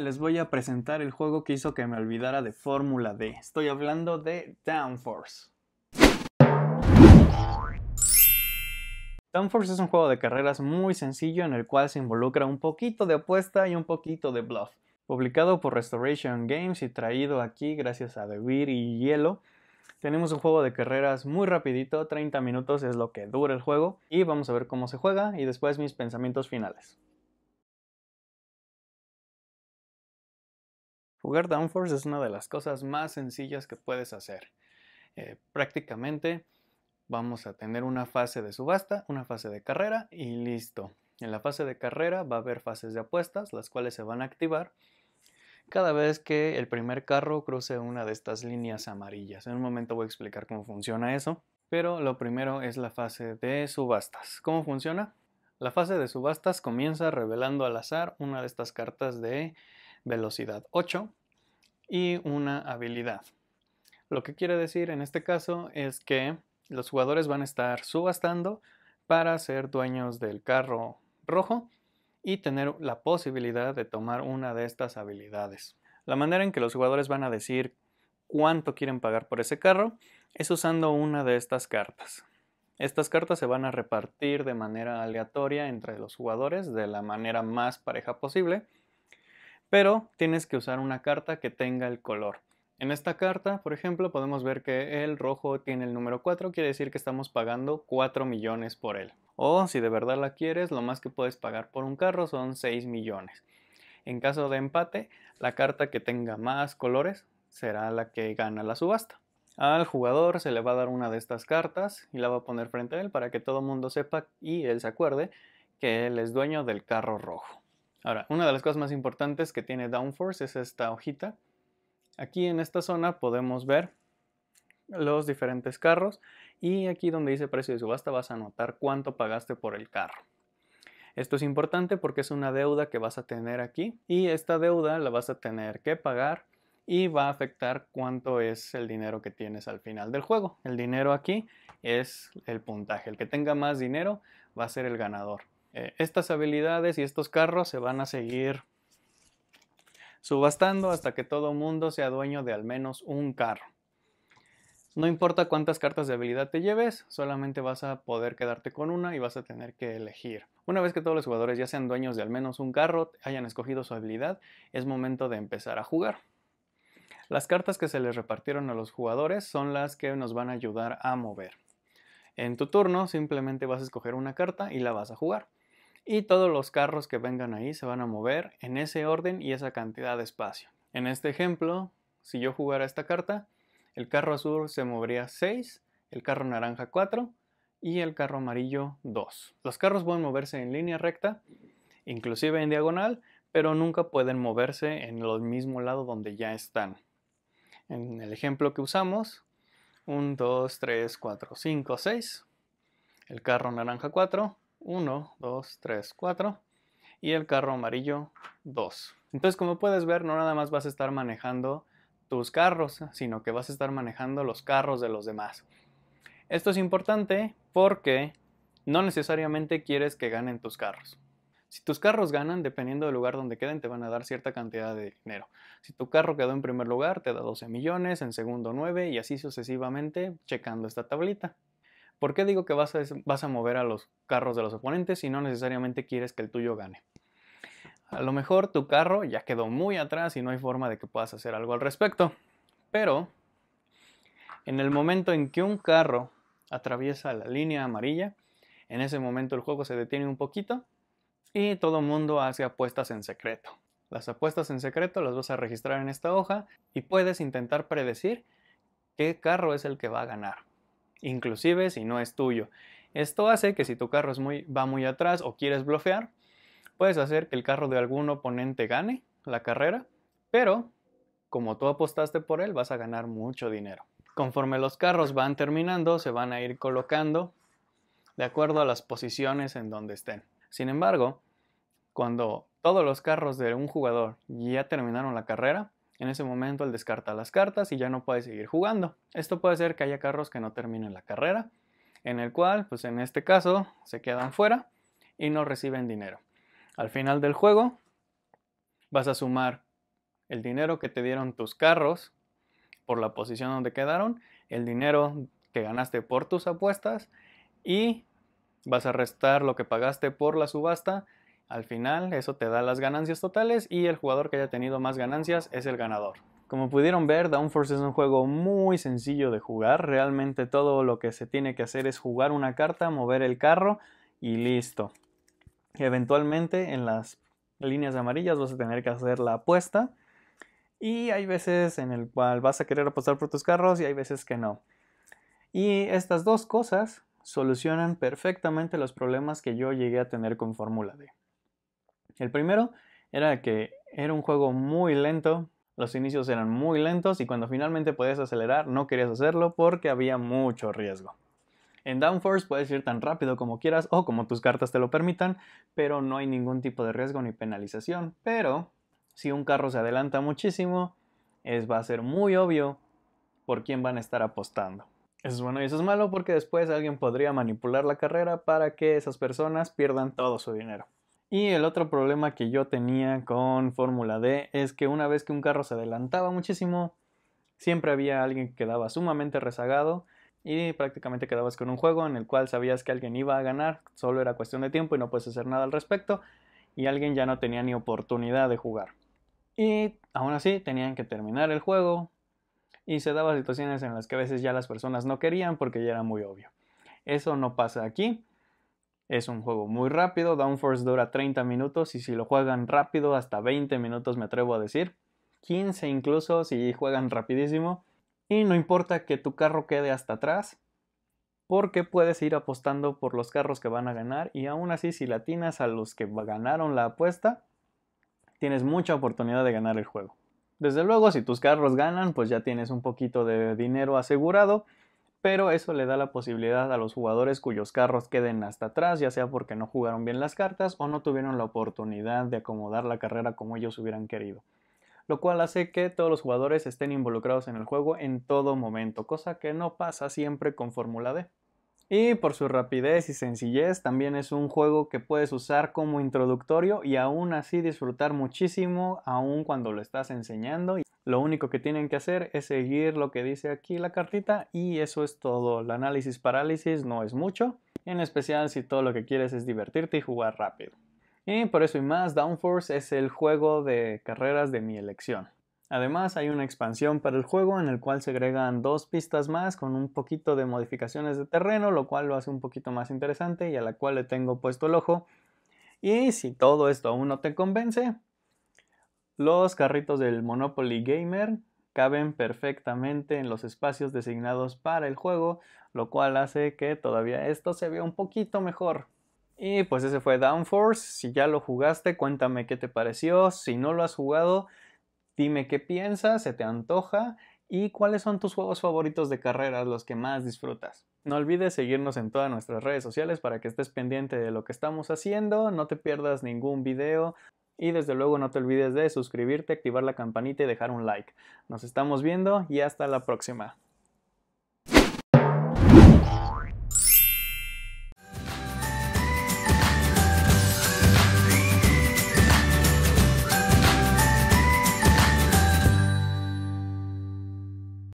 Les voy a presentar el juego que hizo que me olvidara de Fórmula D. Estoy hablando de Downforce. Downforce es un juego de carreras muy sencillo en el cual se involucra un poquito de apuesta y un poquito de bluff. Publicado por Restoration Games y traído aquí gracias a The y Hielo. Tenemos un juego de carreras muy rapidito, 30 minutos es lo que dura el juego y vamos a ver cómo se juega y después mis pensamientos finales. Jugar Downforce es una de las cosas más sencillas que puedes hacer. Eh, prácticamente vamos a tener una fase de subasta, una fase de carrera y listo. En la fase de carrera va a haber fases de apuestas, las cuales se van a activar cada vez que el primer carro cruce una de estas líneas amarillas. En un momento voy a explicar cómo funciona eso, pero lo primero es la fase de subastas. ¿Cómo funciona? La fase de subastas comienza revelando al azar una de estas cartas de velocidad 8 y una habilidad. Lo que quiere decir en este caso es que los jugadores van a estar subastando para ser dueños del carro rojo y tener la posibilidad de tomar una de estas habilidades. La manera en que los jugadores van a decir cuánto quieren pagar por ese carro es usando una de estas cartas. Estas cartas se van a repartir de manera aleatoria entre los jugadores de la manera más pareja posible pero tienes que usar una carta que tenga el color. En esta carta, por ejemplo, podemos ver que el rojo tiene el número 4, quiere decir que estamos pagando 4 millones por él. O si de verdad la quieres, lo más que puedes pagar por un carro son 6 millones. En caso de empate, la carta que tenga más colores será la que gana la subasta. Al jugador se le va a dar una de estas cartas y la va a poner frente a él para que todo el mundo sepa y él se acuerde que él es dueño del carro rojo. Ahora, una de las cosas más importantes que tiene Downforce es esta hojita. Aquí en esta zona podemos ver los diferentes carros y aquí donde dice precio de subasta vas a anotar cuánto pagaste por el carro. Esto es importante porque es una deuda que vas a tener aquí y esta deuda la vas a tener que pagar y va a afectar cuánto es el dinero que tienes al final del juego. El dinero aquí es el puntaje. El que tenga más dinero va a ser el ganador. Eh, estas habilidades y estos carros se van a seguir subastando hasta que todo mundo sea dueño de al menos un carro. No importa cuántas cartas de habilidad te lleves, solamente vas a poder quedarte con una y vas a tener que elegir. Una vez que todos los jugadores ya sean dueños de al menos un carro, hayan escogido su habilidad, es momento de empezar a jugar. Las cartas que se les repartieron a los jugadores son las que nos van a ayudar a mover. En tu turno simplemente vas a escoger una carta y la vas a jugar y todos los carros que vengan ahí se van a mover en ese orden y esa cantidad de espacio. En este ejemplo, si yo jugara esta carta, el carro azul se movería 6, el carro naranja 4 y el carro amarillo 2. Los carros pueden moverse en línea recta, inclusive en diagonal, pero nunca pueden moverse en el mismo lado donde ya están. En el ejemplo que usamos, 1, 2, 3, 4, 5, 6, el carro naranja 4, 1, 2, 3, 4 y el carro amarillo 2. Entonces como puedes ver no nada más vas a estar manejando tus carros, sino que vas a estar manejando los carros de los demás. Esto es importante porque no necesariamente quieres que ganen tus carros. Si tus carros ganan, dependiendo del lugar donde queden, te van a dar cierta cantidad de dinero. Si tu carro quedó en primer lugar, te da 12 millones, en segundo 9 y así sucesivamente, checando esta tablita. ¿Por qué digo que vas a, vas a mover a los carros de los oponentes si no necesariamente quieres que el tuyo gane? A lo mejor tu carro ya quedó muy atrás y no hay forma de que puedas hacer algo al respecto. Pero en el momento en que un carro atraviesa la línea amarilla, en ese momento el juego se detiene un poquito y todo el mundo hace apuestas en secreto. Las apuestas en secreto las vas a registrar en esta hoja y puedes intentar predecir qué carro es el que va a ganar inclusive si no es tuyo. Esto hace que si tu carro es muy, va muy atrás o quieres bloquear, puedes hacer que el carro de algún oponente gane la carrera, pero como tú apostaste por él, vas a ganar mucho dinero. Conforme los carros van terminando, se van a ir colocando de acuerdo a las posiciones en donde estén. Sin embargo, cuando todos los carros de un jugador ya terminaron la carrera, en ese momento él descarta las cartas y ya no puede seguir jugando. Esto puede ser que haya carros que no terminen la carrera, en el cual, pues en este caso, se quedan fuera y no reciben dinero. Al final del juego, vas a sumar el dinero que te dieron tus carros por la posición donde quedaron, el dinero que ganaste por tus apuestas y vas a restar lo que pagaste por la subasta al final eso te da las ganancias totales y el jugador que haya tenido más ganancias es el ganador. Como pudieron ver, Downforce es un juego muy sencillo de jugar, realmente todo lo que se tiene que hacer es jugar una carta, mover el carro y listo. Eventualmente en las líneas amarillas vas a tener que hacer la apuesta y hay veces en el cual vas a querer apostar por tus carros y hay veces que no. Y estas dos cosas solucionan perfectamente los problemas que yo llegué a tener con Fórmula D. El primero era que era un juego muy lento, los inicios eran muy lentos y cuando finalmente podías acelerar no querías hacerlo porque había mucho riesgo. En Downforce puedes ir tan rápido como quieras o como tus cartas te lo permitan, pero no hay ningún tipo de riesgo ni penalización. Pero si un carro se adelanta muchísimo, es, va a ser muy obvio por quién van a estar apostando. Eso es bueno y eso es malo porque después alguien podría manipular la carrera para que esas personas pierdan todo su dinero. Y el otro problema que yo tenía con Fórmula D es que una vez que un carro se adelantaba muchísimo, siempre había alguien que quedaba sumamente rezagado y prácticamente quedabas con un juego en el cual sabías que alguien iba a ganar, solo era cuestión de tiempo y no puedes hacer nada al respecto y alguien ya no tenía ni oportunidad de jugar. Y aún así tenían que terminar el juego y se daban situaciones en las que a veces ya las personas no querían porque ya era muy obvio. Eso no pasa aquí. Es un juego muy rápido, Downforce dura 30 minutos y si lo juegan rápido hasta 20 minutos me atrevo a decir, 15 incluso si juegan rapidísimo y no importa que tu carro quede hasta atrás porque puedes ir apostando por los carros que van a ganar y aún así si latinas a los que ganaron la apuesta tienes mucha oportunidad de ganar el juego. Desde luego si tus carros ganan pues ya tienes un poquito de dinero asegurado pero eso le da la posibilidad a los jugadores cuyos carros queden hasta atrás, ya sea porque no jugaron bien las cartas o no tuvieron la oportunidad de acomodar la carrera como ellos hubieran querido. Lo cual hace que todos los jugadores estén involucrados en el juego en todo momento, cosa que no pasa siempre con Fórmula D. Y por su rapidez y sencillez, también es un juego que puedes usar como introductorio y aún así disfrutar muchísimo, aún cuando lo estás enseñando. Lo único que tienen que hacer es seguir lo que dice aquí la cartita y eso es todo. El análisis parálisis no es mucho, en especial si todo lo que quieres es divertirte y jugar rápido. Y por eso y más, Downforce es el juego de carreras de mi elección. Además hay una expansión para el juego en el cual se agregan dos pistas más con un poquito de modificaciones de terreno, lo cual lo hace un poquito más interesante y a la cual le tengo puesto el ojo. Y si todo esto aún no te convence, los carritos del Monopoly Gamer caben perfectamente en los espacios designados para el juego, lo cual hace que todavía esto se vea un poquito mejor. Y pues ese fue Downforce, si ya lo jugaste cuéntame qué te pareció, si no lo has jugado dime qué piensas, se te antoja y cuáles son tus juegos favoritos de carreras, los que más disfrutas. No olvides seguirnos en todas nuestras redes sociales para que estés pendiente de lo que estamos haciendo, no te pierdas ningún video y desde luego no te olvides de suscribirte, activar la campanita y dejar un like. Nos estamos viendo y hasta la próxima.